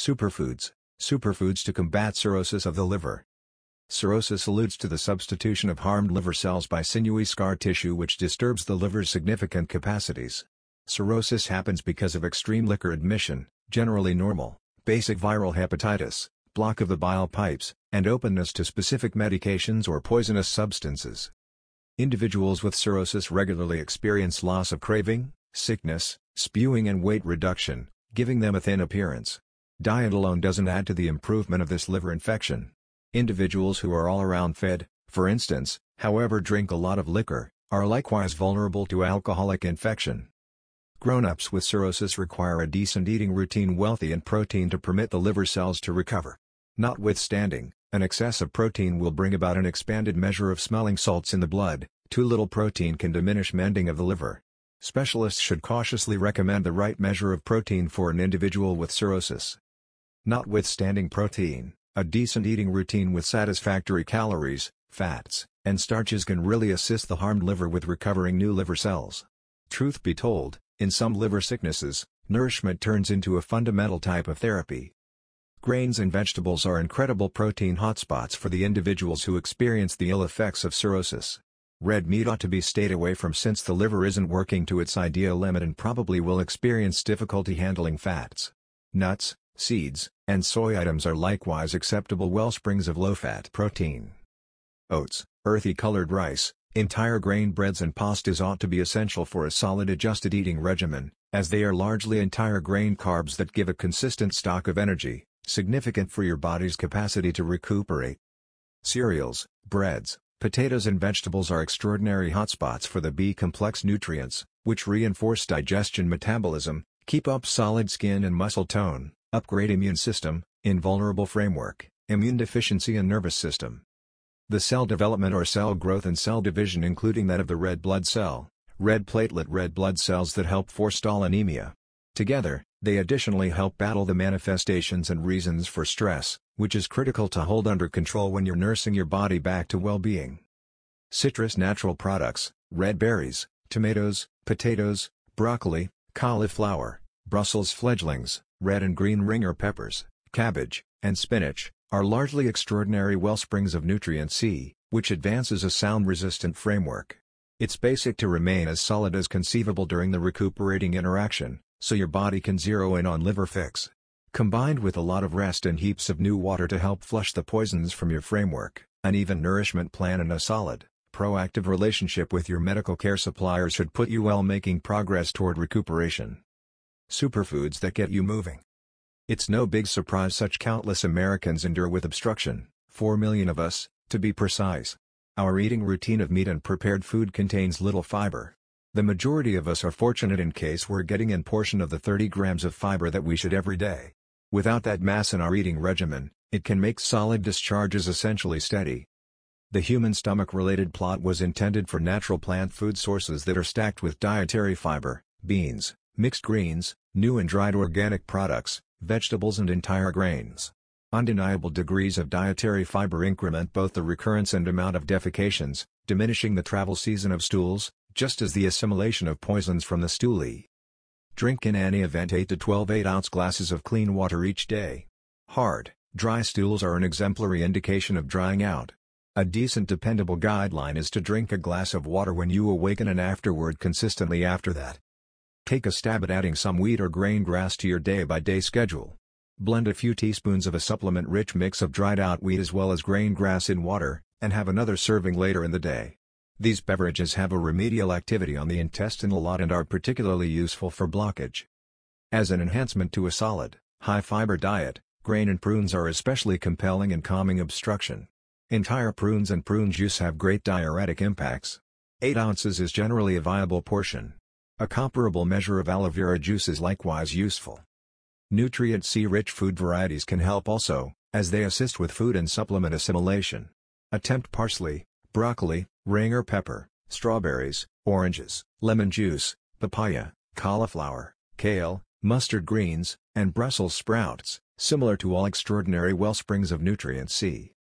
Superfoods, superfoods to combat cirrhosis of the liver. Cirrhosis alludes to the substitution of harmed liver cells by sinewy scar tissue which disturbs the liver's significant capacities. Cirrhosis happens because of extreme liquor admission, generally normal, basic viral hepatitis, block of the bile pipes, and openness to specific medications or poisonous substances. Individuals with cirrhosis regularly experience loss of craving, sickness, spewing and weight reduction, giving them a thin appearance. Diet alone doesn't add to the improvement of this liver infection. Individuals who are all around fed, for instance, however drink a lot of liquor, are likewise vulnerable to alcoholic infection. Grown-ups with cirrhosis require a decent eating routine wealthy in protein to permit the liver cells to recover. Notwithstanding, an excess of protein will bring about an expanded measure of smelling salts in the blood, too little protein can diminish mending of the liver. Specialists should cautiously recommend the right measure of protein for an individual with cirrhosis. Notwithstanding protein, a decent eating routine with satisfactory calories, fats, and starches can really assist the harmed liver with recovering new liver cells. Truth be told, in some liver sicknesses, nourishment turns into a fundamental type of therapy. Grains and vegetables are incredible protein hotspots for the individuals who experience the ill effects of cirrhosis. Red meat ought to be stayed away from since the liver isn't working to its ideal limit and probably will experience difficulty handling fats. Nuts, Seeds, and soy items are likewise acceptable well springs of low-fat protein. Oats, earthy colored rice, entire grain breads and pastas ought to be essential for a solid adjusted eating regimen, as they are largely entire grain carbs that give a consistent stock of energy, significant for your body's capacity to recuperate. Cereals, breads, potatoes and vegetables are extraordinary hotspots for the B-complex nutrients, which reinforce digestion metabolism, keep up solid skin and muscle tone, Upgrade immune system, invulnerable framework, immune deficiency and nervous system. The cell development or cell growth and cell division including that of the red blood cell, red platelet red blood cells that help forestall anemia. Together, they additionally help battle the manifestations and reasons for stress, which is critical to hold under control when you're nursing your body back to well-being. Citrus natural products, red berries, tomatoes, potatoes, broccoli, cauliflower, Brussels fledglings, red and green ringer peppers, cabbage, and spinach, are largely extraordinary wellsprings of nutrient C, which advances a sound resistant framework. It's basic to remain as solid as conceivable during the recuperating interaction, so your body can zero in on liver fix. Combined with a lot of rest and heaps of new water to help flush the poisons from your framework, an even nourishment plan and a solid, proactive relationship with your medical care supplier should put you well making progress toward recuperation. Superfoods that get you moving. It's no big surprise such countless Americans endure with obstruction, 4 million of us, to be precise. Our eating routine of meat and prepared food contains little fiber. The majority of us are fortunate in case we're getting in portion of the 30 grams of fiber that we should every day. Without that mass in our eating regimen, it can make solid discharges essentially steady. The human stomach-related plot was intended for natural plant food sources that are stacked with dietary fiber, beans, mixed greens, new and dried organic products, vegetables and entire grains. Undeniable degrees of dietary fiber increment both the recurrence and amount of defecations, diminishing the travel season of stools, just as the assimilation of poisons from the stoolie. Drink in any event 8 to 12 8-ounce glasses of clean water each day. Hard, dry stools are an exemplary indication of drying out. A decent dependable guideline is to drink a glass of water when you awaken and afterward consistently after that, Take a stab at adding some wheat or grain grass to your day-by-day schedule. Blend a few teaspoons of a supplement-rich mix of dried out wheat as well as grain grass in water, and have another serving later in the day. These beverages have a remedial activity on the intestinal lot and are particularly useful for blockage. As an enhancement to a solid, high-fiber diet, grain and prunes are especially compelling in calming obstruction. Entire prunes and prune juice have great diuretic impacts. 8 ounces is generally a viable portion. A comparable measure of aloe vera juice is likewise useful. Nutrient C-rich food varieties can help also, as they assist with food and supplement assimilation. Attempt parsley, broccoli, ring or pepper, strawberries, oranges, lemon juice, papaya, cauliflower, kale, mustard greens, and Brussels sprouts, similar to all extraordinary well springs of nutrient C.